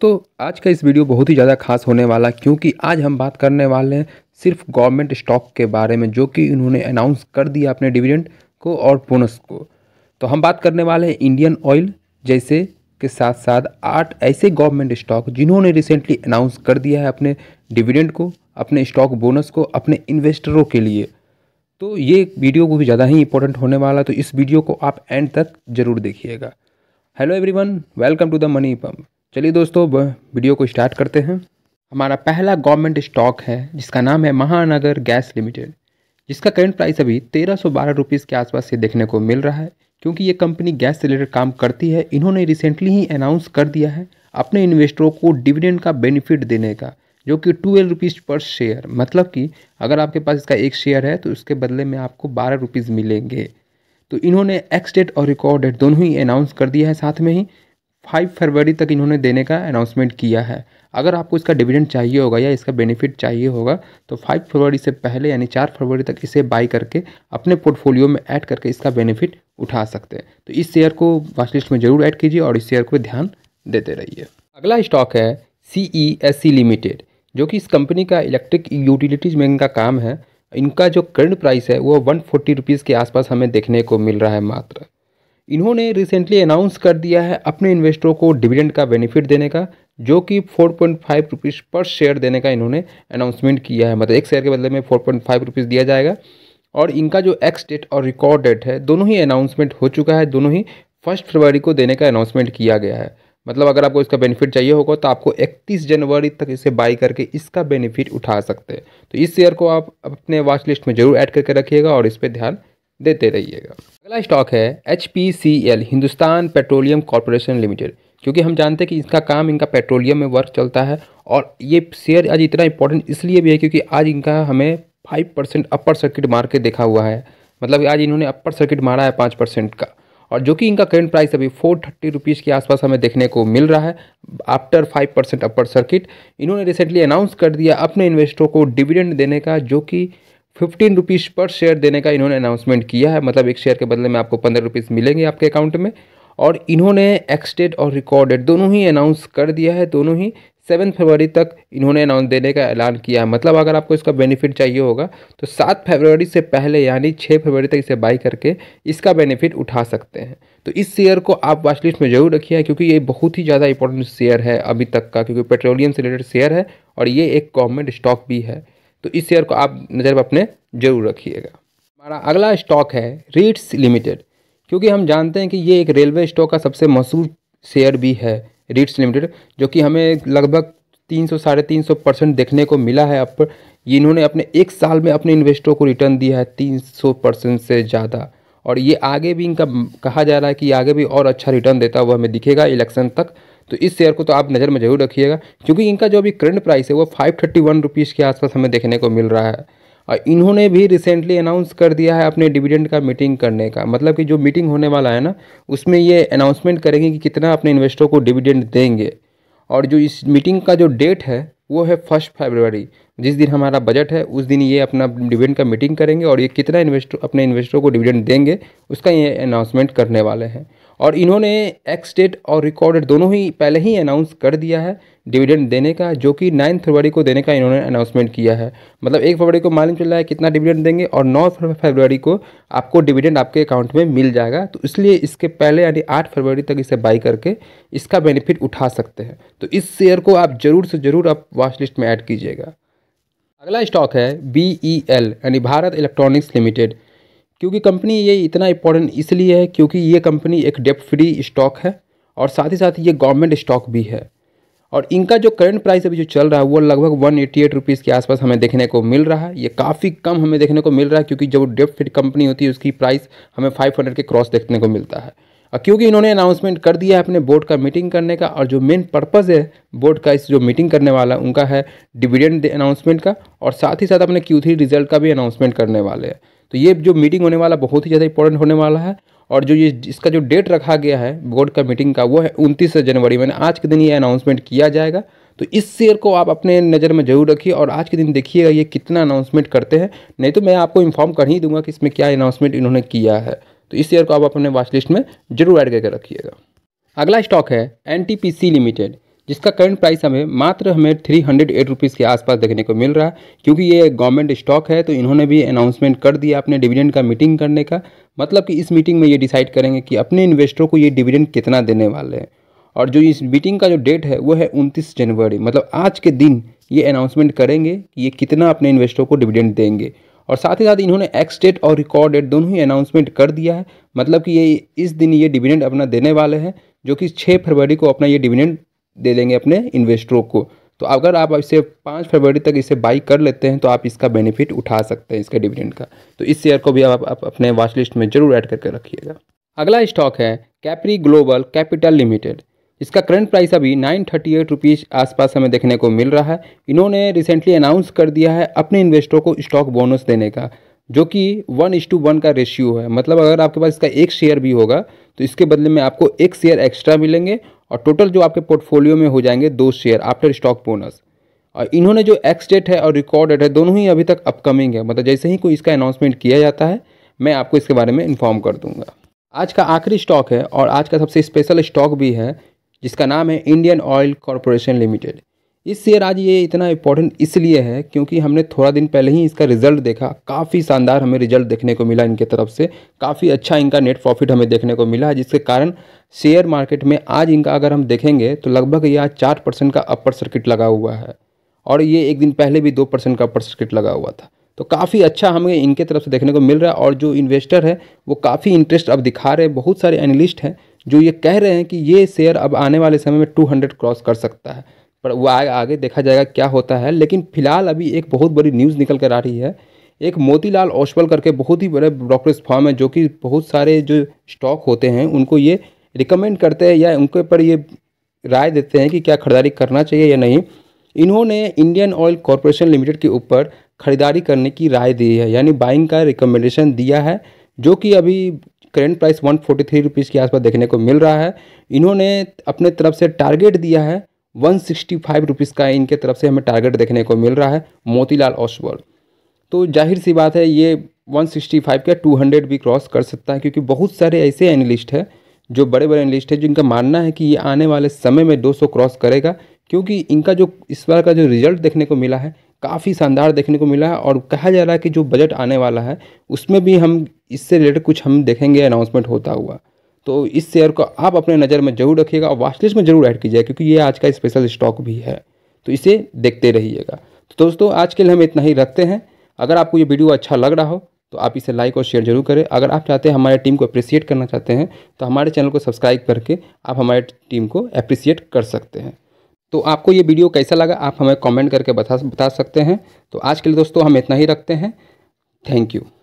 तो आज का इस वीडियो बहुत ही ज़्यादा खास होने वाला क्योंकि आज हम बात करने वाले हैं सिर्फ गवर्नमेंट स्टॉक के बारे में जो कि इन्होंने अनाउंस कर दिया अपने डिविडेंड को और बोनस को तो हम बात करने वाले हैं इंडियन ऑयल जैसे के साथ साथ आठ ऐसे गवर्नमेंट स्टॉक जिन्होंने रिसेंटली अनाउंस कर दिया है अपने डिविडेंड को अपने स्टॉक बोनस को अपने इन्वेस्टरों के लिए तो ये वीडियो को भी ज़्यादा ही इंपॉर्टेंट होने वाला तो इस वीडियो को आप एंड तक जरूर देखिएगा hello everyone welcome to the money pump चलिए दोस्तों वीडियो को स्टार्ट करते हैं हमारा पहला गवर्नमेंट स्टॉक है जिसका नाम है महानगर गैस लिमिटेड जिसका करंट प्राइस अभी तेरह सौ बारह रुपीज़ के आसपास से देखने को मिल रहा है क्योंकि ये कंपनी गैस से रिलेटेड काम करती है इन्होंने रिसेंटली ही अनाउंस कर दिया है अपने इन्वेस्टरों को डिविडेंड का बेनिफिट देने का जो कि ट्वेल्व रुपीज़ पर शेयर मतलब कि अगर आपके पास इसका एक शेयर है तो उसके बदले में आपको बारह रुपीज़ मिलेंगे तो इन्होंने एक्स डेट और रिकॉर्ड डेट दोनों ही अनाउंस कर दिया है साथ में ही फाइव फरवरी तक इन्होंने देने का अनाउंसमेंट किया है अगर आपको इसका डिविडेंड चाहिए होगा या इसका बेनिफिट चाहिए होगा तो फाइव फरवरी से पहले यानी चार फरवरी तक इसे बाई करके अपने पोर्टफोलियो में ऐड करके इसका बेनिफिट उठा सकते हैं तो इस शेयर को वाच लिस्ट में ज़रूर ऐड कीजिए और इस शेयर को ध्यान देते रहिए अगला स्टॉक है सी ई एस सी लिमिटेड जो कि इस कंपनी का इलेक्ट्रिक यूटिलिटीज में इनका काम है इनका जो करंट प्राइस है वो वन फोर्टी रुपीज़ के आसपास हमें देखने को मिल रहा है मात्र इन्होंने रिसेंटली अनाउंस कर दिया है अपने इन्वेस्टरों को डिविडेंड का बेनिफिट देने का जो कि फोर पॉइंट फाइव रुपीज़ पर शेयर देने का इन्होंने अनाउंसमेंट किया है मतलब एक शेयर के बदले में फोर पॉइंट फाइव रुपीज़ दिया जाएगा और इनका जो एक्स डेट और रिकॉर्ड डेट है दोनों ही अनाउंसमेंट हो चुका है दोनों ही फर्स्ट फरवरी को देने का अनाउंसमेंट किया गया है मतलब अगर आपको इसका बेनिफिट चाहिए होगा तो आपको इकतीस जनवरी तक इसे बाई करके इसका बेनिफिट उठा सकते हैं तो इस शेयर को आप अपने वॉच लिस्ट में जरूर ऐड करके रखिएगा और इस पर ध्यान देते रहिएगा अगला स्टॉक है H Hindustan petroleum corporation limited क्योंकि हम जानते हैं कि इसका काम इनका पेट्रोलियम में वर्क चलता है और ये शेयर आज इतना इंपॉर्टेंट इसलिए भी है क्योंकि आज इनका हमें फाइव परसेंट अपर सर्किट मार के देखा हुआ है मतलब आज इन्होंने अपर सर्किट मारा है पाँच परसेंट का और जो कि इनका करंट प्राइस अभी फोर थर्टी रुपीज़ के आसपास हमें देखने को मिल रहा है after five percent upper circuit इन्होंने रिसेंटली अनाउंस कर दिया अपने इन्वेस्टरों को डिविडेंड देने का जो कि फिफ्टीन रुपीज़ पर शेयर देने का इन्होंने अनाउंसमेंट किया है मतलब एक शेयर के बदले में आपको पंद्रह रुपीज़ मिलेंगे आपके अकाउंट में और इन्होंने एक्सटेड और रिकॉर्डेड दोनों ही अनाउंस कर दिया है दोनों ही सेवन फरवरी तक इन्होंने अनाउंस देने का ऐलान किया है मतलब अगर आपको इसका बेनिफिट चाहिए होगा तो सात फरवरी से पहले यानी छः फरवरी तक इसे बाई करके इसका बेनिफिट उठा सकते हैं तो इस शेयर को आप वाचलिस्ट लिस्ट में ज़रूर रखिए क्योंकि ये बहुत ही ज़्यादा इंपॉर्टेंट शेयर है अभी तक का क्योंकि पेट्रोलियम से रिलेटेड शेयर है और ये एक गवर्नमेंट स्टॉक भी है तो इस शेयर को आप नज़र अपने जरूर रखिएगा हमारा अगला स्टॉक है रीट्स लिमिटेड क्योंकि हम जानते हैं कि ये एक रेलवे स्टॉक का सबसे मशहूर शेयर भी है रीट्स लिमिटेड जो कि हमें लगभग तीन सौ साढ़े तीन सौ परसेंट देखने को मिला है अब इन्होंने अपने एक साल में अपने इन्वेस्टरों को रिटर्न दिया है तीन सौ परसेंट से ज़्यादा और ये आगे भी इनका कहा जा रहा है कि आगे भी और अच्छा रिटर्न देता हुआ हमें दिखेगा इलेक्शन तक तो इस शेयर को तो आप नज़र में जरूर रखिएगा क्योंकि इनका जो अभी करंट प्राइस है वो फाइव थर्टी वन रुपीज़ के आसपास हमें देखने को मिल रहा है और इन्होंने भी रिसेंटली अनाउंस कर दिया है अपने डिविडेंड का मीटिंग करने का मतलब कि जो मीटिंग होने वाला है ना उसमें ये अनाउंसमेंट करेंगे कि कितना अपने इन्वेस्टरों को डिविडेंड देंगे और जो इस मीटिंग का जो डेट है वो है फर्स्ट फरवरी जिस दिन हमारा बजट है उस दिन ये अपना डिविडेंड का मीटिंग करेंगे और ये कितना इन्वेस्टर अपने इन्वेस्टरों को डिविडेंड देंगे उसका ये अनाउंसमेंट करने वाले हैं और इन्होंने एक्स और रिकॉर्डेड दोनों ही पहले ही अनाउंस कर दिया है डिविडेंड देने का जो कि नाइन फरवरी को देने का इन्होंने अनाउंसमेंट किया है मतलब एक फरवरी को मालूम चल रहा है कितना डिविडेंड देंगे और नौ फरवरी को आपको डिविडेंड आपके अकाउंट में मिल जाएगा तो इसलिए इसके पहले यानी आठ फरवरी तक इसे बाई करके इसका बेनिफिट उठा सकते हैं तो इस शेयर को आप ज़रूर से ज़रूर आप वॉच लिस्ट में ऐड कीजिएगा अगला स्टॉक है बी ई एल यानी भारत इलेक्ट्रॉनिक्स लिमिटेड क्योंकि कंपनी ये इतना इम्पोर्टेंट इसलिए है क्योंकि ये कंपनी एक डेप्ट फ्री स्टॉक है और साथ ही साथ ये गवर्नमेंट स्टॉक भी है और इनका जो करंट प्राइस अभी जो चल रहा है वो लगभग वन एटी एट रुपीज़ के आसपास हमें देखने को मिल रहा है ये काफ़ी कम हमें देखने को मिल रहा है क्योंकि जब डेप्ट फ्री कंपनी होती है उसकी प्राइस हमें फाइव हंड्रेड के क्रॉस देखने को मिलता है और क्योंकि इन्होंने अनाउंसमेंट कर दिया है अपने बोर्ड का मीटिंग करने का और जो मेन पर्पज़ है बोर्ड का इस जो मीटिंग करने वाला है उनका है डिविडेंड अनाउंसमेंट का और साथ ही साथ अपने क्यू थ्री रिजल्ट का भी अनाउंसमेंट करने वाले हैं तो ये जो मीटिंग होने वाला बहुत ही ज़्यादा इंपॉर्टेंट होने वाला है और जो ये इसका जो डेट रखा गया है बोर्ड का मीटिंग का वो है उनतीस जनवरी मैंने आज के दिन ये अनाउंसमेंट किया जाएगा तो इस शेयर को आप अपने नज़र में जरूर रखिए और आज के दिन देखिएगा ये कितना अनाउंसमेंट करते हैं नहीं तो मैं आपको इन्फॉर्म कर ही दूंगा कि इसमें क्या अनाउंसमेंट इन्होंने किया है तो इस शेयर को आप अपने वॉचलिस्ट लिस्ट में जरूर ऐड करके रखिएगा अगला स्टॉक है एन लिमिटेड जिसका करंट प्राइस हमें मात्र हमें थ्री हंड्रेड एट रुपीज़ के आसपास देखने को मिल रहा है क्योंकि ये गवर्नमेंट स्टॉक है तो इन्होंने भी अनाउंसमेंट कर दिया अपने डिविडेंड का मीटिंग करने का मतलब कि इस मीटिंग में ये डिसाइड करेंगे कि अपने इन्वेस्टरों को ये डिविडेंड कितना देने वाले हैं और जो इस मीटिंग का जो डेट है वो है उनतीस जनवरी मतलब आज के दिन ये अनाउंसमेंट करेंगे कि ये कितना अपने इन्वेस्टरों को डिविडेंड देंगे और साथ ही साथ इन्होंने एक्स डेट और रिकॉर्ड डेट दोनों ही अनाउंसमेंट कर दिया है मतलब कि ये इस दिन ये डिविडेंड अपना देने वाले हैं जो कि छः फरवरी को अपना ये डिविडेंड दे देंगे अपने इन्वेस्टरों को तो अगर आप इसे पाँच फरवरी तक इसे बाई कर लेते हैं तो आप इसका बेनिफिट उठा सकते हैं इसके डिविडेंड का तो इस शेयर को भी आप, आप अपने वॉच लिस्ट में जरूर ऐड करके रखिएगा अगला स्टॉक है कैपरी ग्लोबल कैपिटल लिमिटेड इसका करंट प्राइस अभी नाइन थर्टी एट रुपीज़ आसपास हमें देखने को मिल रहा है इन्होंने रिसेंटली अनाउंस कर दिया है अपने इन्वेस्टरों को स्टॉक बोनस देने का जो कि वन इज टू वन का रेशियो है मतलब अगर आपके पास इसका एक शेयर भी होगा तो इसके बदले में आपको एक शेयर एक्स्ट्रा मिलेंगे और टोटल जो आपके पोर्टफोलियो में हो जाएंगे दो शेयर आफ्टर स्टॉक बोनस और इन्होंने जो एक्स डेट है और रिकॉर्ड डेट है दोनों ही अभी तक अपकमिंग है मतलब जैसे ही कोई इसका अनाउंसमेंट किया जाता है मैं आपको इसके बारे में इन्फॉर्म कर दूंगा आज का आखिरी स्टॉक है और आज का सबसे स्पेशल स्टॉक भी है जिसका नाम है इंडियन ऑयल कॉरपोरेशन लिमिटेड इस शेयर आज ये इतना इंपॉर्टेंट इसलिए है क्योंकि हमने थोड़ा दिन पहले ही इसका रिजल्ट देखा काफ़ी शानदार हमें रिजल्ट देखने को मिला इनके तरफ से काफ़ी अच्छा इनका नेट प्रॉफिट हमें देखने को मिला जिसके कारण शेयर मार्केट में आज इनका अगर हम देखेंगे तो लगभग यह आज चार परसेंट का अपर सर्किट लगा हुआ है और ये एक दिन पहले भी दो परसेंट का अपर सर्किट लगा हुआ था तो काफ़ी अच्छा हमें इनके तरफ से देखने को मिल रहा है और जो इन्वेस्टर है वो काफ़ी इंटरेस्ट अब दिखा रहे हैं बहुत सारे एनालिस्ट हैं जो ये कह रहे हैं कि ये शेयर अब आने वाले समय में 200 क्रॉस कर सकता है पर वो आगे आगे देखा जाएगा क्या होता है लेकिन फिलहाल अभी एक बहुत बड़ी न्यूज़ निकल कर आ रही है एक मोतीलाल ओसवल करके बहुत ही बड़े ब्रोकरेज फॉर्म है जो कि बहुत सारे जो स्टॉक होते हैं उनको ये रिकमेंड करते हैं या उनके ऊपर ये राय देते हैं कि क्या खरीदारी करना चाहिए या नहीं इन्होंने इंडियन ऑयल कॉरपोरेशन लिमिटेड के ऊपर खरीदारी करने की राय दी है यानी बाइंग का रिकमेंडेशन दिया है जो कि अभी current price one forty three rupees के आसपास देखने को मिल रहा है इन्होंने अपने तरफ से टारगेट दिया है वन सिक्सटी फाइव रुपीज़ का इनके तरफ से हमें टारगेट देखने को मिल रहा है मोतीलाल ओसवाल तो जाहिर सी बात है ये 165 का 200 भी क्रॉस कर सकता है क्योंकि बहुत सारे ऐसे एनालिस्ट हैं जो बड़े बड़े एनालिस्ट हैं जिनका मानना है कि ये आने वाले समय में 200 क्रॉस करेगा क्योंकि इनका जो इस बार का जो रिजल्ट देखने को मिला है काफ़ी शानदार देखने को मिला है और कहा जा रहा है कि जो बजट आने वाला है उसमें भी हम इससे रिलेटेड कुछ हम देखेंगे अनाउंसमेंट होता हुआ तो इस शेयर को आप अपने नज़र में जरूर रखिएगा और वाचलिस्ट में जरूर ऐड कीजिएगा क्योंकि ये आज का स्पेशल स्टॉक भी है तो इसे देखते रहिएगा तो दोस्तों आज के लिए हम इतना ही रखते हैं अगर आपको ये वीडियो अच्छा लग रहा हो तो आप इसे लाइक और शेयर जरूर करें अगर आप चाहते हैं हमारे टीम को अप्रिसिएट करना चाहते हैं तो हमारे चैनल को सब्सक्राइब करके आप हमारे टीम को अप्रिसिएट कर सकते हैं तो आपको ये वीडियो कैसा लगा आप हमें कमेंट करके बता बता सकते हैं तो आज के लिए दोस्तों हम इतना ही रखते हैं थैंक यू